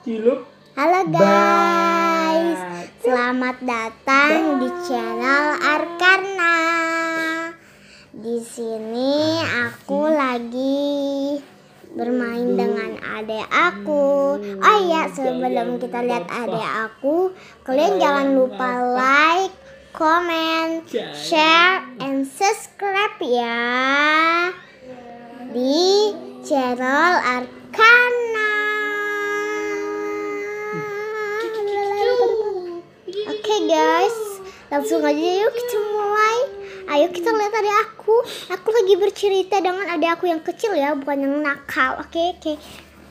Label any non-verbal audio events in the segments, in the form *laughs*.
Ciluk. Halo guys, Bye. selamat datang Bye. di channel Arkarna. Di sini aku lagi bermain dengan adik aku. Oh iya, sebelum kita lihat adik aku, kalian jangan lupa like, comment, share, and subscribe ya di channel Arkarna. Langsung aja yuk kita mulai. Ayo kita lihat adik aku. Aku lagi bercerita dengan adik aku yang kecil ya, bukan yang nakal. Oke, oke.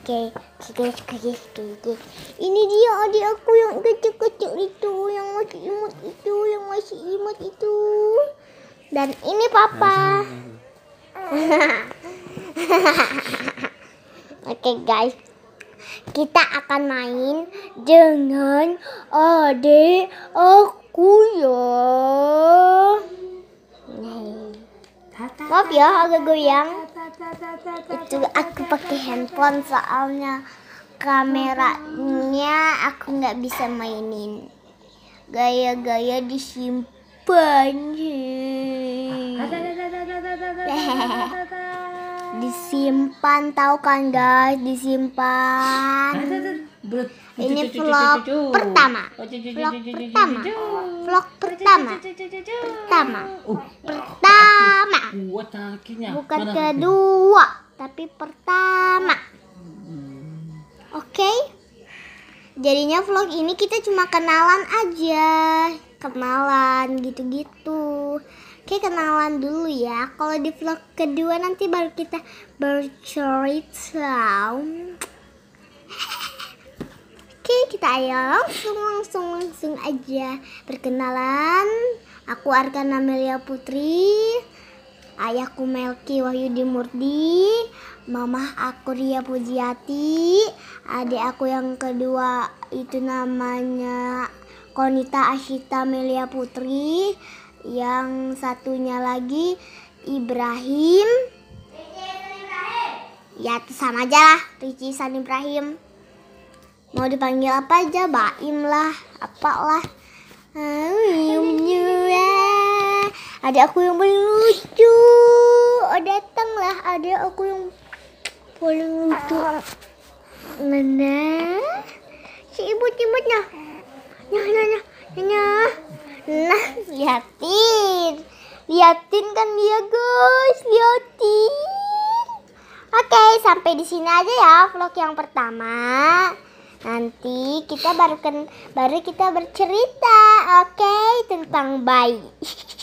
Oke, oke, oke, oke. Ini dia adik aku yang kecil-kecil itu, yang masih imut itu, yang masih imut itu. Dan ini papa. *laughs* Oke okay, guys, kita akan main dengan adik aku aku ya. Maaf ya agak goyang. Itu aku pakai handphone soalnya kameranya aku nggak bisa mainin. Gaya-gaya disimpan. Ah, *laughs* disimpan tahu kan guys, disimpan. Ini vlog pertama. Vlog pertama. Vlog pertama. Pertama. pertama. Bukan kedua, tapi pertama. Hmm. Oke. Okay? Jadinya vlog ini kita cuma kenalan aja. Kenalan gitu-gitu. Oke, kenalan dulu ya. Kalau di vlog kedua nanti baru kita bercerita. Oke, kita ayo langsung langsung langsung aja perkenalan. Aku Arka Amelia Putri, ayahku Melki Wahyudi Murdi, mamah aku Ria Pujiati, adik aku yang kedua itu namanya Konita Ashita Melia Putri, yang satunya lagi Ibrahim. Ya, sama aja lah, Ricisan Ibrahim mau dipanggil apa aja baim lah apalah ada aku yang paling lucu oh datanglah ada aku yang paling lucu mana si ibu cimutnya nyah nyah nyah nyah nah liatin liatin kan dia guys liatin oke sampai di sini aja ya vlog yang pertama Nanti kita baru kan baru kita bercerita, oke okay? tentang bayi. *laughs*